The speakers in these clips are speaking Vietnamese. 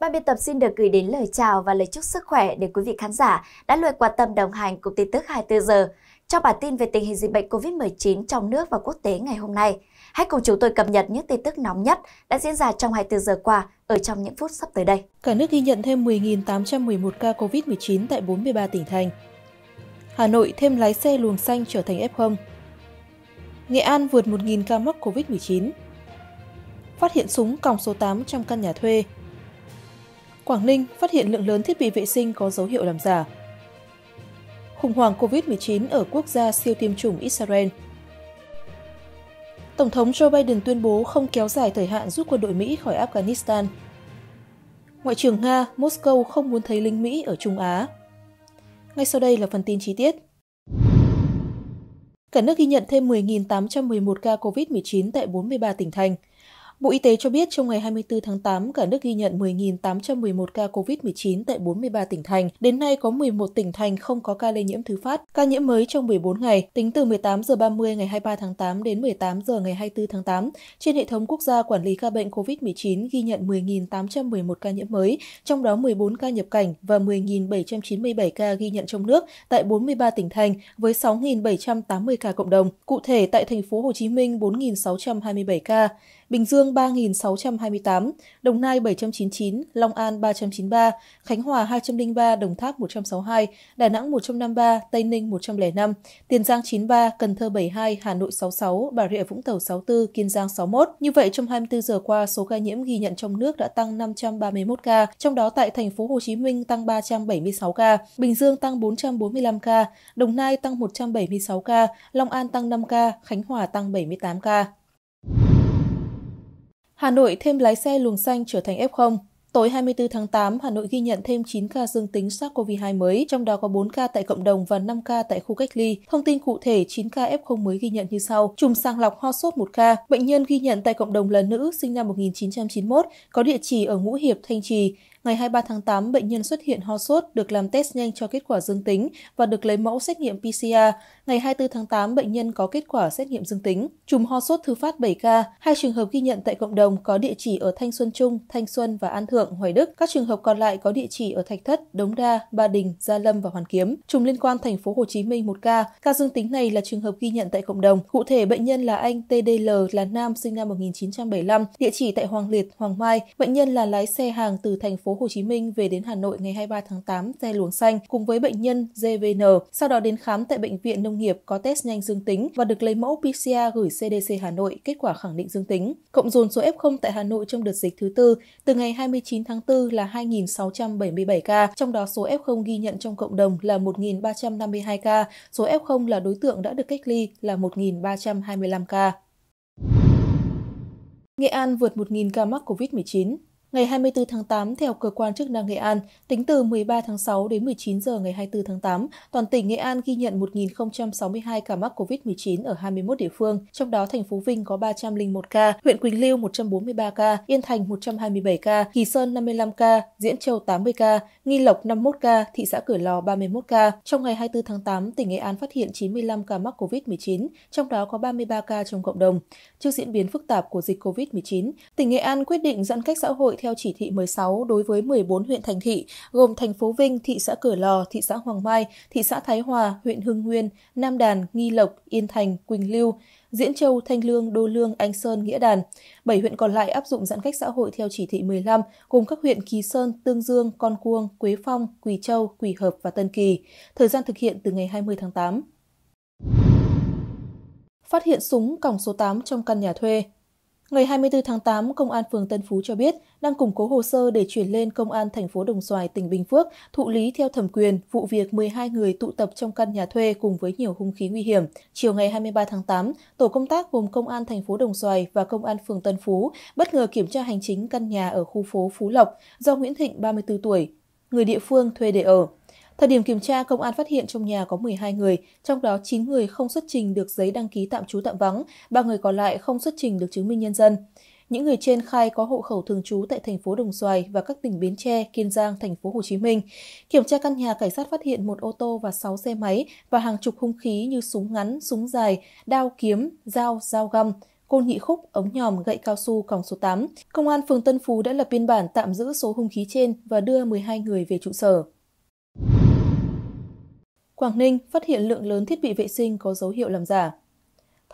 Ban biên tập xin được gửi đến lời chào và lời chúc sức khỏe đến quý vị khán giả đã luôn quan tâm đồng hành cùng tin tức 24 giờ trong bản tin về tình hình dịch bệnh COVID-19 trong nước và quốc tế ngày hôm nay. Hãy cùng chúng tôi cập nhật những tin tức nóng nhất đã diễn ra trong 24 giờ qua ở trong những phút sắp tới đây. Cả nước ghi nhận thêm 10.811 ca COVID-19 tại 43 tỉnh thành. Hà Nội thêm lái xe luồng xanh trở thành F0. Nghệ An vượt 1.000 ca mắc COVID-19. Phát hiện súng còng số 8 trong căn nhà thuê, Quảng Ninh phát hiện lượng lớn thiết bị vệ sinh có dấu hiệu làm giả. Khủng hoảng COVID-19 ở quốc gia siêu tiêm chủng Israel. Tổng thống Joe Biden tuyên bố không kéo dài thời hạn rút quân đội Mỹ khỏi Afghanistan. Ngoại trưởng Nga, Moscow không muốn thấy lính Mỹ ở Trung Á. Ngay sau đây là phần tin chi tiết. Cả nước ghi nhận thêm 10.811 ca COVID-19 tại 43 tỉnh thành – Bộ Y tế cho biết trong ngày 24 tháng 8, cả nước ghi nhận 10.811 ca COVID-19 tại 43 tỉnh thành. Đến nay có 11 tỉnh thành không có ca lây nhiễm thứ phát. Ca nhiễm mới trong 14 ngày, tính từ 18 giờ 30 ngày 23 tháng 8 đến 18 giờ ngày 24 tháng 8, trên hệ thống quốc gia quản lý ca bệnh COVID-19 ghi nhận 10.811 ca nhiễm mới, trong đó 14 ca nhập cảnh và 10.797 ca ghi nhận trong nước tại 43 tỉnh thành với 6.780 ca cộng đồng. Cụ thể tại thành phố Hồ Chí Minh 4.627 ca, Bình Dương Dương 3.628, Đồng Nai 799, Long An 393, Khánh Hòa 203, Đồng Tháp 162, Đà Nẵng 153, Tây Ninh 105, Tiền Giang 93, Cần Thơ 72, Hà Nội 66, Bà Rịa Vũng Tàu 64, Kiên Giang 61. Như vậy trong 24 giờ qua, số ca nhiễm ghi nhận trong nước đã tăng 531 ca, trong đó tại thành phố Hồ Chí Minh tăng 376 ca, Bình Dương tăng 445 ca, Đồng Nai tăng 176 ca, Long An tăng 5 ca, Khánh Hòa tăng 78 ca. Hà Nội thêm lái xe luồng xanh trở thành F0. Tối 24 tháng 8, Hà Nội ghi nhận thêm 9 ca dương tính SARS-CoV-2 mới, trong đó có 4 ca tại cộng đồng và 5 ca tại khu cách ly. Thông tin cụ thể 9 ca F0 mới ghi nhận như sau: trùng sàng lọc ho sốt 1 ca, bệnh nhân ghi nhận tại cộng đồng là nữ, sinh năm 1991, có địa chỉ ở Ngũ Hiệp, Thanh Trì. Ngày 23 tháng 8, bệnh nhân xuất hiện ho sốt, được làm test nhanh cho kết quả dương tính và được lấy mẫu xét nghiệm PCR. Ngày 24 tháng 8, bệnh nhân có kết quả xét nghiệm dương tính. Chùm ho sốt thứ phát 7 ca, hai trường hợp ghi nhận tại cộng đồng có địa chỉ ở Thanh Xuân Trung, Thanh Xuân và An Thượng, Hoài Đức. Các trường hợp còn lại có địa chỉ ở Thạch Thất, Đống Đa, Ba Đình, Gia Lâm và Hoàn Kiếm. Chùm liên quan thành phố Hồ Chí Minh 1 ca. Ca dương tính này là trường hợp ghi nhận tại cộng đồng. Cụ thể bệnh nhân là anh TDL là nam sinh năm 1975, địa chỉ tại Hoàng Liệt, Hoàng Mai. Bệnh nhân là lái xe hàng từ thành phố phố Hồ Chí Minh về đến Hà Nội ngày 23 tháng 8 xe luồng xanh cùng với bệnh nhân JVN, sau đó đến khám tại bệnh viện nông nghiệp có test nhanh dương tính và được lấy mẫu PCR gửi CDC Hà Nội, kết quả khẳng định dương tính. Cộng dồn số F0 tại Hà Nội trong đợt dịch thứ tư từ ngày 29 tháng 4 là 2.677 ca, trong đó số F0 ghi nhận trong cộng đồng là 1.352 ca, số F0 là đối tượng đã được cách ly là 1.325 ca. Nghệ An vượt 1.000 ca mắc COVID-19 Ngày 24 tháng 8, theo cơ quan chức năng Nghệ An, tính từ 13 tháng 6 đến 19 giờ ngày 24 tháng 8, toàn tỉnh Nghệ An ghi nhận 1.062 ca mắc COVID-19 ở 21 địa phương, trong đó thành phố Vinh có 301 ca, huyện Quỳnh Lưu 143 ca, Yên Thành 127 ca, Kỳ Sơn 55 ca, Diễn Châu 80 ca, Nghi Lộc 51 ca, thị xã Cửa Lò 31 ca. Trong ngày 24 tháng 8, tỉnh Nghệ An phát hiện 95 ca mắc COVID-19, trong đó có 33 ca trong cộng đồng. Trước diễn biến phức tạp của dịch COVID-19, tỉnh Nghệ An quyết định giãn cách xã hội theo chỉ thị 16 đối với 14 huyện thành thị, gồm thành phố Vinh, thị xã Cửa Lò, thị xã Hoàng Mai, thị xã Thái Hòa, huyện Hưng Nguyên, Nam Đàn, Nghi Lộc, Yên Thành, Quỳnh Lưu, Diễn Châu, Thanh Lương, Đô Lương, Anh Sơn, Nghĩa Đàn. Bảy huyện còn lại áp dụng giãn cách xã hội theo chỉ thị 15, gồm các huyện Kỳ Sơn, Tương Dương, Con Cuông, Quế Phong, Quỳ Châu, Quỳ Hợp và Tân Kỳ. Thời gian thực hiện từ ngày 20 tháng 8. Phát hiện súng còng số 8 trong căn nhà thuê, Ngày 24 tháng 8, Công an phường Tân Phú cho biết đang củng cố hồ sơ để chuyển lên Công an thành phố Đồng Xoài, tỉnh Bình Phước thụ lý theo thẩm quyền vụ việc 12 người tụ tập trong căn nhà thuê cùng với nhiều hung khí nguy hiểm. Chiều ngày 23 tháng 8, tổ công tác gồm Công an thành phố Đồng Xoài và Công an phường Tân Phú bất ngờ kiểm tra hành chính căn nhà ở khu phố Phú Lộc do Nguyễn Thịnh 34 tuổi, người địa phương thuê để ở. Thời điểm kiểm tra, công an phát hiện trong nhà có 12 người, trong đó 9 người không xuất trình được giấy đăng ký tạm trú tạm vắng, 3 người còn lại không xuất trình được chứng minh nhân dân. Những người trên khai có hộ khẩu thường trú tại thành phố Đồng Xoài và các tỉnh Bến Tre, Kiên Giang, thành phố Hồ Chí Minh. Kiểm tra căn nhà, cảnh sát phát hiện một ô tô và 6 xe máy và hàng chục hung khí như súng ngắn, súng dài, đao kiếm, dao, dao găm, côn nhị khúc, ống nhòm, gậy cao su còng số 8. Công an phường Tân Phú đã lập biên bản tạm giữ số hung khí trên và đưa 12 người về trụ sở. Quảng Ninh phát hiện lượng lớn thiết bị vệ sinh có dấu hiệu làm giả.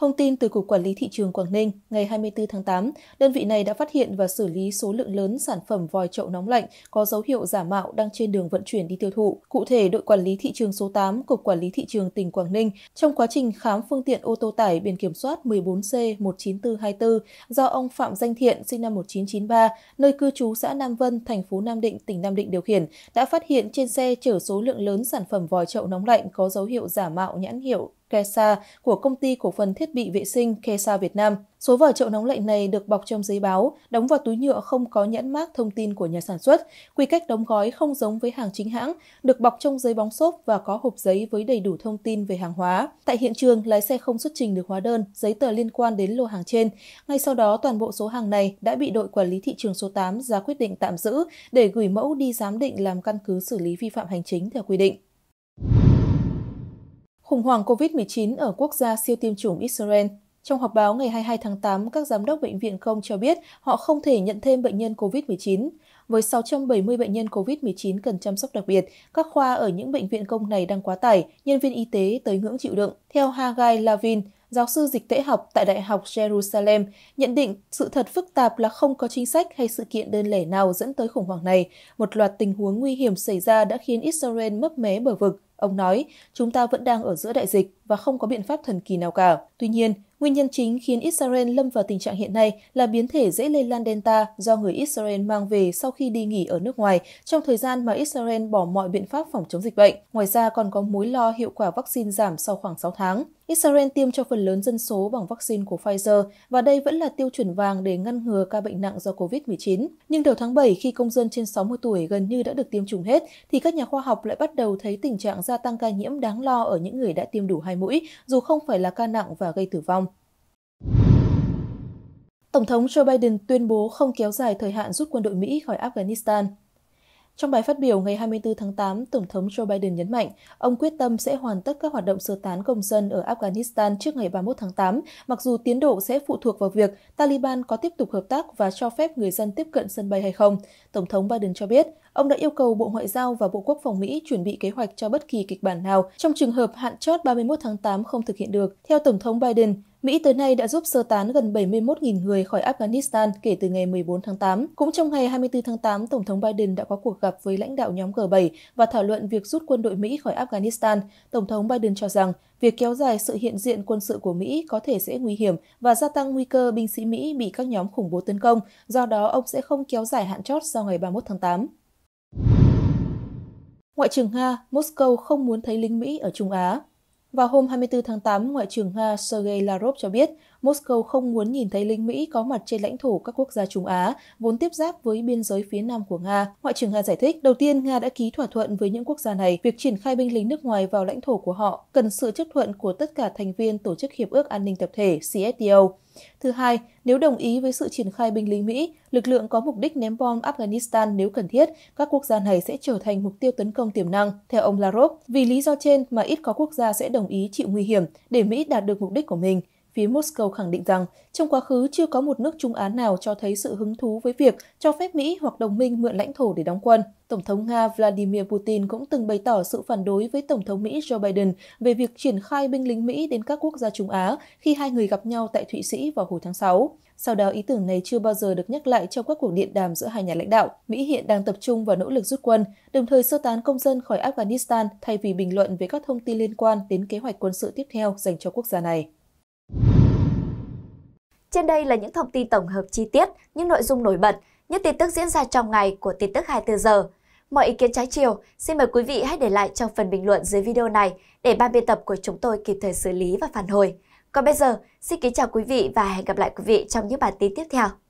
Thông tin từ Cục Quản lý Thị trường Quảng Ninh, ngày 24 tháng 8, đơn vị này đã phát hiện và xử lý số lượng lớn sản phẩm vòi chậu nóng lạnh có dấu hiệu giả mạo đang trên đường vận chuyển đi tiêu thụ. Cụ thể, đội Quản lý Thị trường số 8, Cục Quản lý Thị trường tỉnh Quảng Ninh, trong quá trình khám phương tiện ô tô tải biển kiểm soát 14C19424 do ông Phạm Danh Thiện, sinh năm 1993, nơi cư trú xã Nam Vân, thành phố Nam Định, tỉnh Nam Định điều khiển, đã phát hiện trên xe chở số lượng lớn sản phẩm vòi chậu nóng lạnh có dấu hiệu giả mạo nhãn hiệu Kesa của công ty cổ phần thiết bị vệ sinh Kesa Việt Nam. Số vỏ chậu nóng lạnh này được bọc trong giấy báo, đóng vào túi nhựa không có nhãn mác thông tin của nhà sản xuất. Quy cách đóng gói không giống với hàng chính hãng, được bọc trong giấy bóng xốp và có hộp giấy với đầy đủ thông tin về hàng hóa. Tại hiện trường, lái xe không xuất trình được hóa đơn, giấy tờ liên quan đến lô hàng trên. Ngay sau đó, toàn bộ số hàng này đã bị đội quản lý thị trường số 8 ra quyết định tạm giữ để gửi mẫu đi giám định làm căn cứ xử lý vi phạm hành chính theo quy định. Khủng hoảng COVID-19 ở quốc gia siêu tiêm chủng Israel trong họp báo ngày 22 tháng 8, các giám đốc bệnh viện công cho biết họ không thể nhận thêm bệnh nhân COVID-19. Với 670 bệnh nhân COVID-19 cần chăm sóc đặc biệt, các khoa ở những bệnh viện công này đang quá tải, nhân viên y tế tới ngưỡng chịu đựng. Theo Hagai Lavin, giáo sư dịch tễ học tại Đại học Jerusalem, nhận định sự thật phức tạp là không có chính sách hay sự kiện đơn lẻ nào dẫn tới khủng hoảng này. Một loạt tình huống nguy hiểm xảy ra đã khiến Israel mấp mé bờ vực. Ông nói, chúng ta vẫn đang ở giữa đại dịch và không có biện pháp thần kỳ nào cả. Tuy nhiên, nguyên nhân chính khiến Israel lâm vào tình trạng hiện nay là biến thể dễ lây lan Delta do người Israel mang về sau khi đi nghỉ ở nước ngoài trong thời gian mà Israel bỏ mọi biện pháp phòng chống dịch bệnh. Ngoài ra còn có mối lo hiệu quả vaccine giảm sau khoảng 6 tháng. Israel tiêm cho phần lớn dân số bằng vaccine của Pfizer và đây vẫn là tiêu chuẩn vàng để ngăn ngừa ca bệnh nặng do COVID-19. Nhưng đầu tháng 7, khi công dân trên 60 tuổi gần như đã được tiêm chủng hết, thì các nhà khoa học lại bắt đầu thấy tình trạng gia tăng ca nhiễm đáng lo ở những người đã tiêm đủ hai mũi, dù không phải là ca nặng và gây tử vong. Tổng thống Joe Biden tuyên bố không kéo dài thời hạn rút quân đội Mỹ khỏi Afghanistan. Trong bài phát biểu ngày 24 tháng 8, Tổng thống Joe Biden nhấn mạnh ông quyết tâm sẽ hoàn tất các hoạt động sơ tán công dân ở Afghanistan trước ngày 31 tháng 8, mặc dù tiến độ sẽ phụ thuộc vào việc Taliban có tiếp tục hợp tác và cho phép người dân tiếp cận sân bay hay không. Tổng thống Biden cho biết ông đã yêu cầu Bộ Ngoại giao và Bộ Quốc phòng Mỹ chuẩn bị kế hoạch cho bất kỳ kịch bản nào trong trường hợp hạn chót 31 tháng 8 không thực hiện được. Theo Tổng thống Biden, Mỹ tới nay đã giúp sơ tán gần 71.000 người khỏi Afghanistan kể từ ngày 14 tháng 8. Cũng trong ngày 24 tháng 8, Tổng thống Biden đã có cuộc gặp với lãnh đạo nhóm G7 và thảo luận việc rút quân đội Mỹ khỏi Afghanistan. Tổng thống Biden cho rằng việc kéo dài sự hiện diện quân sự của Mỹ có thể sẽ nguy hiểm và gia tăng nguy cơ binh sĩ Mỹ bị các nhóm khủng bố tấn công, do đó ông sẽ không kéo dài hạn chót sau ngày 31 tháng 8. Ngoại trưởng Nga Moscow không muốn thấy lính Mỹ ở Trung Á. Vào hôm 24 tháng 8, Ngoại trưởng Nga Sergei Lavrov cho biết Moscow không muốn nhìn thấy lính Mỹ có mặt trên lãnh thổ các quốc gia Trung Á, vốn tiếp giáp với biên giới phía nam của Nga. Ngoại trưởng Nga giải thích, đầu tiên Nga đã ký thỏa thuận với những quốc gia này, việc triển khai binh lính nước ngoài vào lãnh thổ của họ cần sự chấp thuận của tất cả thành viên Tổ chức Hiệp ước An ninh Tập thể CSTO. Thứ hai, nếu đồng ý với sự triển khai binh lính Mỹ, lực lượng có mục đích ném bom Afghanistan nếu cần thiết, các quốc gia này sẽ trở thành mục tiêu tấn công tiềm năng, theo ông Lavrov. Vì lý do trên mà ít có quốc gia sẽ đồng ý chịu nguy hiểm để Mỹ đạt được mục đích của mình phía Moscow khẳng định rằng trong quá khứ chưa có một nước Trung Á nào cho thấy sự hứng thú với việc cho phép Mỹ hoặc đồng minh mượn lãnh thổ để đóng quân. Tổng thống Nga Vladimir Putin cũng từng bày tỏ sự phản đối với Tổng thống Mỹ Joe Biden về việc triển khai binh lính Mỹ đến các quốc gia Trung Á khi hai người gặp nhau tại Thụy Sĩ vào hồi tháng 6. Sau đó, ý tưởng này chưa bao giờ được nhắc lại trong các cuộc điện đàm giữa hai nhà lãnh đạo. Mỹ hiện đang tập trung vào nỗ lực rút quân, đồng thời sơ tán công dân khỏi Afghanistan thay vì bình luận về các thông tin liên quan đến kế hoạch quân sự tiếp theo dành cho quốc gia này. Trên đây là những thông tin tổng hợp chi tiết, những nội dung nổi bật, những tin tức diễn ra trong ngày của tin tức 24 giờ. Mọi ý kiến trái chiều, xin mời quý vị hãy để lại trong phần bình luận dưới video này để ban biên tập của chúng tôi kịp thời xử lý và phản hồi. Còn bây giờ, xin kính chào quý vị và hẹn gặp lại quý vị trong những bản tin tiếp theo.